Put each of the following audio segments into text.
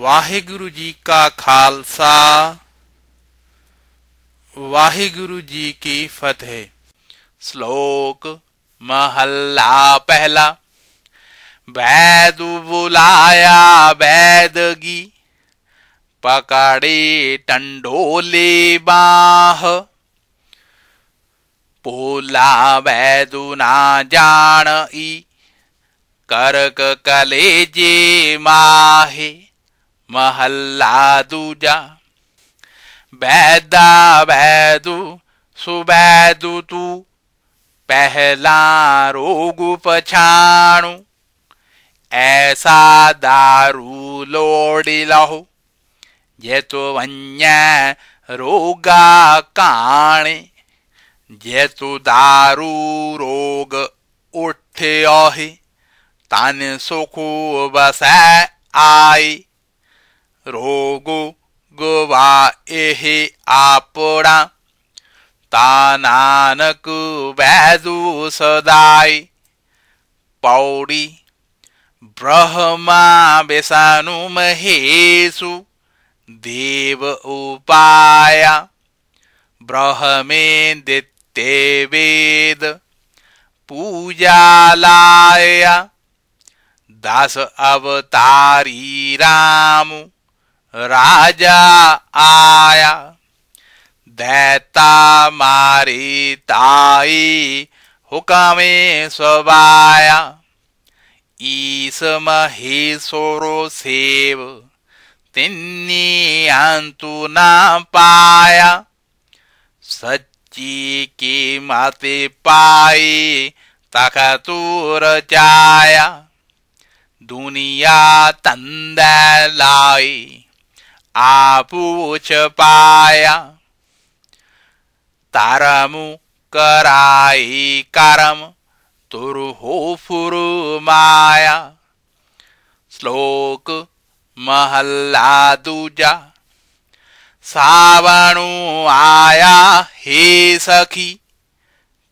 ਵਾਹਿਗੁਰੂ ਜੀ ਕਾ ਖਾਲਸਾ ਵਾਹਿਗੁਰੂ जी की फतेह श्लोक महला पहला वैद बुलाया वैदगी पकड़े टंडोले बाह पोला वैदु ना जान ई करक कलेजे माहे महल्ला दूजा बैदा बैदू सुबैदू तू पहला रोग पछाणु ऐसा दारू लोड़ी लहो ये तो अन्य रोगा काणे जे तो दारू रोग उठे आहि तान सुखू बसै आई रोगो गोवा एहि आपोडा ता सदाई पौड़ी ब्रह्मा महेशु देव उपाया ब्रह्मे दित्ते वेद पूजालाया दास अवतारी रामु राजा आया दैता मारी ताई हुकामे स्वाया ईस मही सोरो सेव तिन्नी अंतु ना पाया सच्ची की माते पाई तख तूर जाया दुनिया तंद लाई ਆਪੂ ਚ ਪਾਇਆ ਤਾਰਮੁ ਕਰਾਈ ਕਰਮ ਤੁਰ ਹੋ ਫੁਰ ਮਾਇਆ ਸ਼ਲੋਕ ਮਹੱਲਾ ਦੂਜਾ ਸਾਵਣੂ ਆਇਆ ਹੀ ਸਖੀ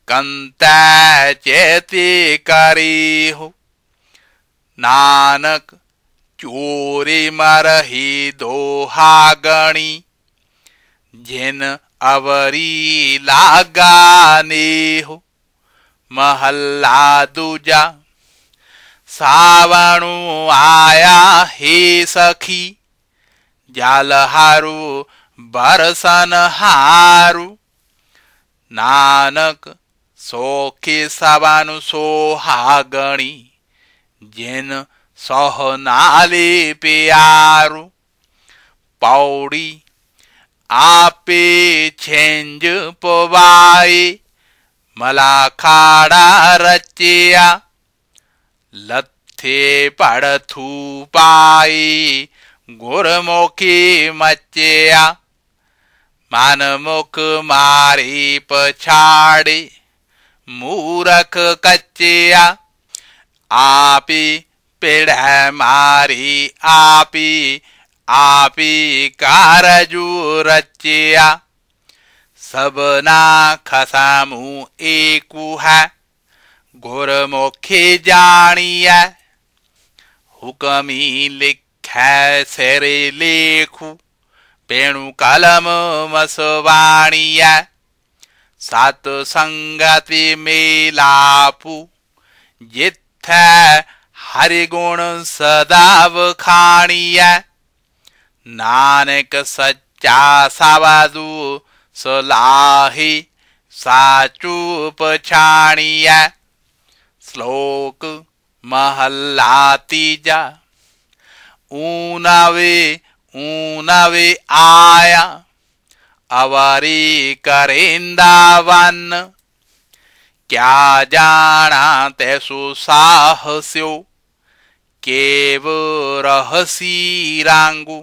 ਕੰਤੈ ਚੇਤੀ ਕਰੀ ਹੋ ਨਾਨਕ ચોરીમાં રહી દોહાગણી જેન અવરી લાગાને હો મહલ્લા દુજા સાવણું આયા હે સખી જાલહારું बरसन हारू नानक सोखे सबानु सोहागणी जिन सहनालेपेयारु पौड़ी आपे छेंज पवाए मलाखाड़ा रचिया लथे पड़थू पाई गुरमुखी मचिया मानमुख मारी पछाड़ी मूरख कच्चिया आपी है मारी आपी आपी कारजू रचिया सबना खसामू एकू है गुरमुखी जानिया हुकमी है सिर लेखू पेणु कलम मसवाणिया सात संगति मेलापू जिथ ਹਰਿ ਗੁਣ ਸਦਾ ਵਖਾਣੀਐ ਨਾਨਕ ਸੱਚਾ ਸਵਾਦੂ ਸਲਾਹੀ ਸਾਚੂ ਪਛਾਣੀਐ ਸ਼ਲੋਕ ਮਹੱਲਾ ਤੀਜਾ ਊਨਾਵੇ ਊਨਾਵੇ ਆਇਆ ਅਵਾਰੀ ਕਰੇਂਦਾਵਨ ਕਿਆ ਜਾਣਾ ਤੈ ਸੁ ਸਾਹਸਿਓ ਕੇਵ ਰਹਸੀ ਰਾਂਗੂ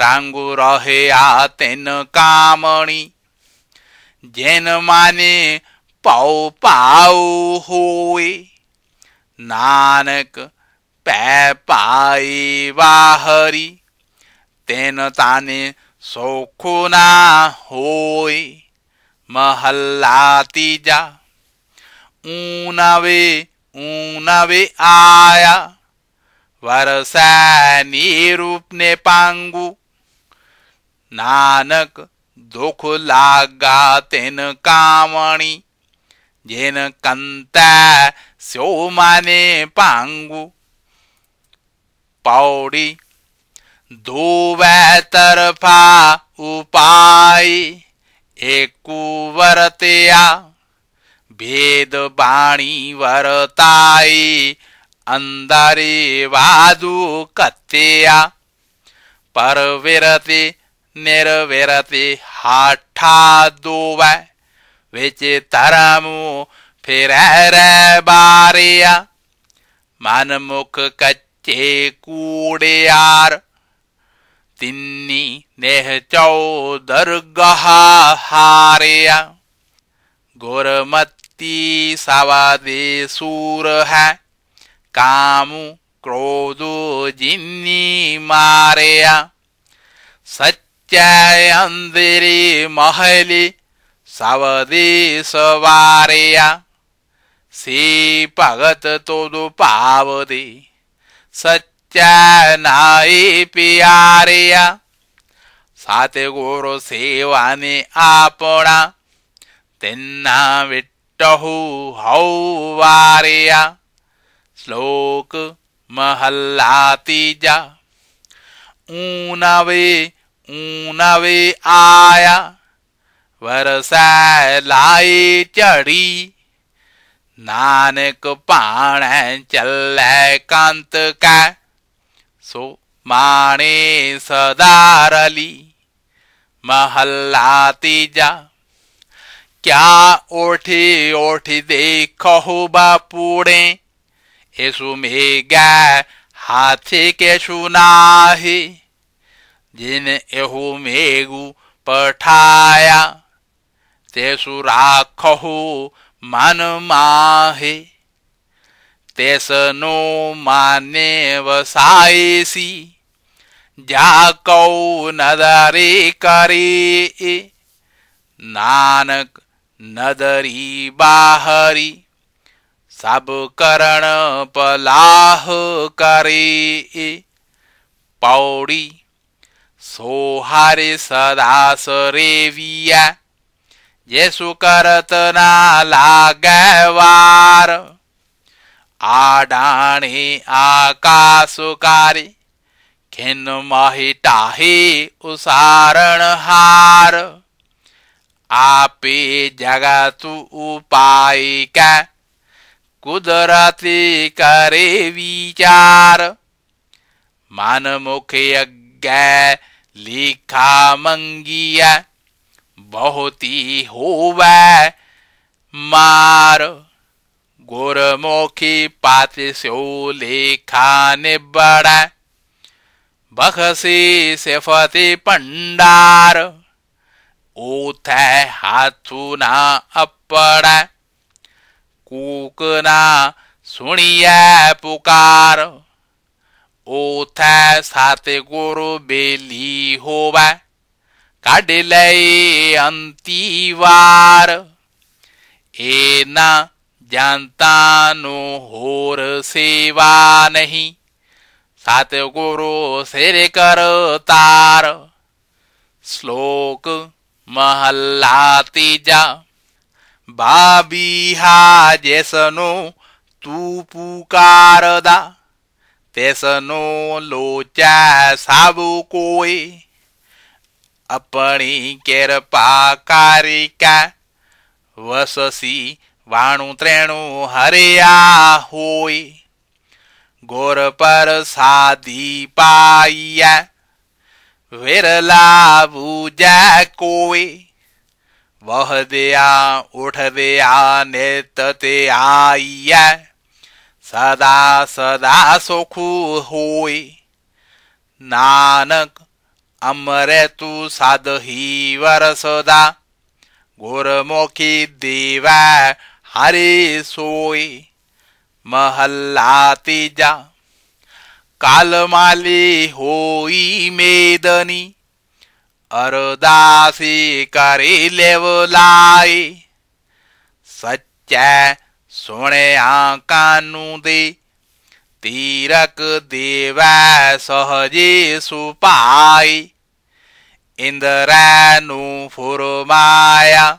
ਰਾਂਗੂ ਰਹੇ ਆ ਤੈਨ ਕਾਮਣੀ ਜੈਨ ਮਾਨੇ ਪਾਉ ਪਾਉ ਹੋਏ ਨਾਨਕ ਪੈ ਪਾਈ ਵਾਹਰੀ ਤੈਨ ਤਾਨੇ ਸੋਖੋ ਨਾ ਹੋਏ ਮਹੱਲਾ ਤੀਜਾ ਊਨਵੇ ਊਨਵੇ ਆਇਆ वरसानी रूप ने पांगू नानक दुख लागा तेन कामणी जेन कंता सो माने पांगू पौड़ी दुवे तरफा उपाय एक वरतया भेद बाणी वरताई अंदरे वादु कत्या परविरति निर्विरति हाठादो वै विचितरमु फिर बारिया मुख कच्चे कूड़ियार तिन्नी नेह चौ दर्गहा हारिया गुरमती सवादे सूर है कामु क्रोधो जिन्नी मारया सच्च महली सवदि सवारया श्री तोदु दु पाव नाई पियारिया साते गोरो सेवानि आपणा तेना विट्टहु हौवारिया श्लोक महल्ला तीजा ऊनावे ऊनावे आया वरसाय लाई चढ़ी नानक पाण चल कांत का सो माने सदारली महल्ला तीजा क्या ओठी ओठी देखो बापूड़े एसुमेगा हाथी के सुनाही जिन एहु मेगु पठाया ते सुराखहु मन माहे तेस नो माने वसायसी जाको नदरे करे नानक नदरी बाहरी सब करण पलाह करी पौड़ी सोहारी सदा सरेविया येसु करत ना लागवार आडाणे आकाश कारे खिन महिटाहे उसारण हार आपे जगत उपाय का कुदरती करे विचार मन मुखे अज्ञ लिखा मंगिया बहुती हो मार गुरमुखी पाति लेखा निबड़ बखसी सिफति पंडार ऊथ हाथू ना अपड़ ਕੂਕ ਨਾ ਸੁਣੀਐ ਪੁਕਾਰ ਉਥੈ ਗੁਰੂ ਬੇਲੀ ਹੋਵੈ ਕੱਢ ਲੈ ਅੰਤੀ ਵਾਰ ਨਾ ਜਨਤਾ ਨੂੰ ਹੋਰ ਸੇਵਾ ਨਹੀਂ ਸਤਿਗੁਰੂ ਸਿਰ ਕਰ ਤਾਰ ਸ਼ਲੋਕ ਮਹੱਲਾ ਤੀਜਾ બાબીહા જેસનો તું પુકારદા તેસનો લોચા સાબુ કોઈ અપણી કેરપા કારિકા વસસી વાણું ત્રેણું હરિયા હોય ગોર પર સાધી પાયા વેરલા ભૂજા કોઈ વહદયા ઉઠદયા ને તતે આયા સદા સદા સોખું હોય નાનક અમરે તું સાદહી વરસદા ગોરમોખી દેવા હરે સોય મહલ્લા તીજા કાલમાલી હોઈ મેદની અરદાસી કરી લેવલાઈ સચ્ચે ਸੁਣੇ ਨੂੰ ਦੇ ਤੀਰਕ ਦੇਵੈ ਸਹਜੀ ਸੁਪਾਈ ਇੰਦਰਾ ਨੂੰ ਫੁਰਮਾਇਆ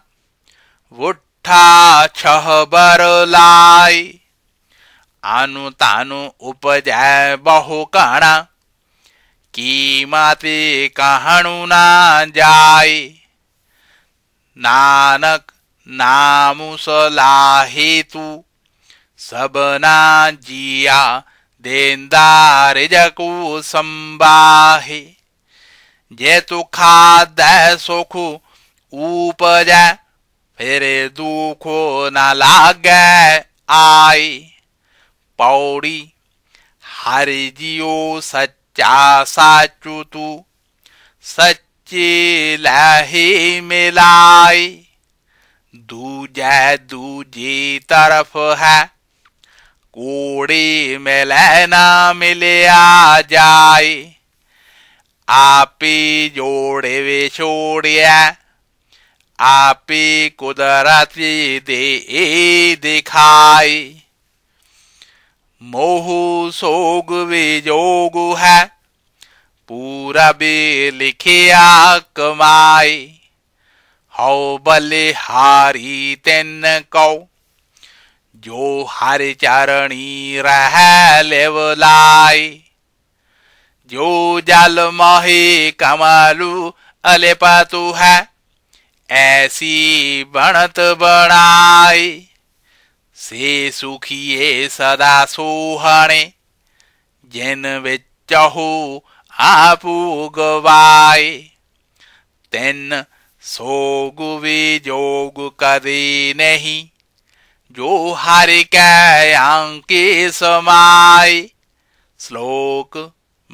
ਵੁੱਠਾ ਬਰ ਲਾਈ ਆਨੂ ਤਾਨੂ ਉਪਜੈ ਬਹੁ ਕਾਣਾ कीमते कहणु ना जाय नानक नामु सब सबना जिया देंदार जकु संबाहे जे तु खाद सुख उपज फिर दुखो न लाग आय पौड़ी हर जियो सच चासाचुतु सच्ची लही मिलाई दूजे दूजी तरफ है कोड़ी मिले न मिले आ जाए आपी जोड़े वे छोड़िया आपी कुदरती दे दिखाई मोह सोग विजोग है पूरब लिखिया कमाई हौ बलिहारी तेन कौ जो हर चरणी रह लेवलाई जो जल महे कमलू अलिपतु है ऐसी बणत बनाई ਸੇ ਸੁਖੀਏ ਸਦਾ ਸੋਹਣੇ ਜਿਨ ਵਿੱਚ ਹੋ ਆਪੂ ਗਵਾਈ ਤੈਨ ਸੋ ਗੁਵੀ ਜੋਗ ਕਰੀ ਨਹੀਂ ਜੋ ਹਰਿ ਕੈ ਅੰਕੇ ਸਮਾਈ ਸ਼ਲੋਕ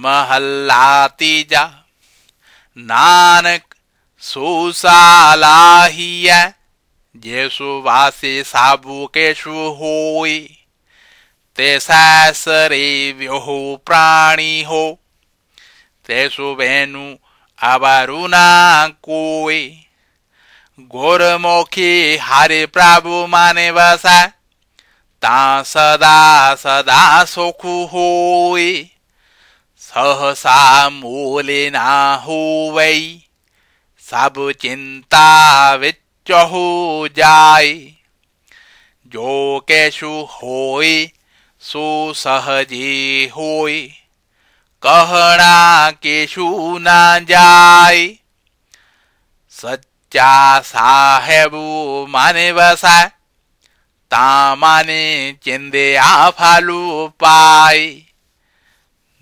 ਮਹੱਲਾ ਤੀਜਾ ਨਾਨਕ ਸੋ ਸਾਲਾਹੀਐ Jesu vasi sabu keshu तेषा शरीव्योः प्राणी हो तेषु वेणु अवरुणा कोय घोरमुखी हरि प्रभु माने बसा ता सदा सदा सुखु होय सहसा मूलिना हो वै सब चिंता विच चहु जाय जो केशु होय सो सहजे होय कहना केशु ना जाय सच्चा साहेबु माने बसा ता माने चिंदे आ फालू पाई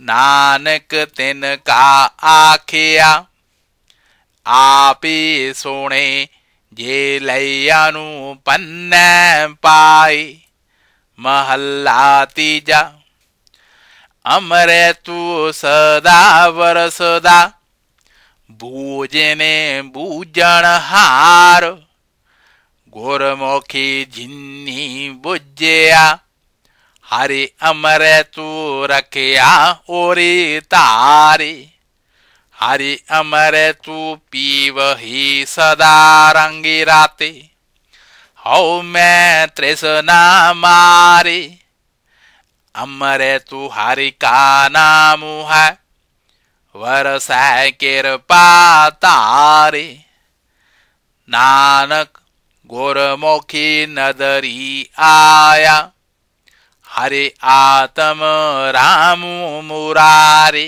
नानक तिन का आखिया आपे सोने ਜੇਲਈਆ ਨੂੰ ਪੰਨੈ ਪਾਈ ਮਹੱਲਾ ਤੀਜਾ ਅਮਰੇ ਤੂ ਸਦਾ ਵਰਸਦਾ ਬੂਜਨੇ ਬੂਜਣ ਹਾਰ ਗੁਰਮੁਖੀ ਜਿੰਨੀ ਬੁੱਝਿਆ ਹਰੇ ਅਮਰੇ ਤੂ ਰਖਿਆ ਓਰੀ ਤਾਰੀ हरि अमर तू पीव ही सदा रंगी राते हौ मैं तृष्णा मारे अमर तू हरि का नाम है वर सह कृपा तारे नानक गोरमुखी नदरी आया हरे आत्म राम मुरारी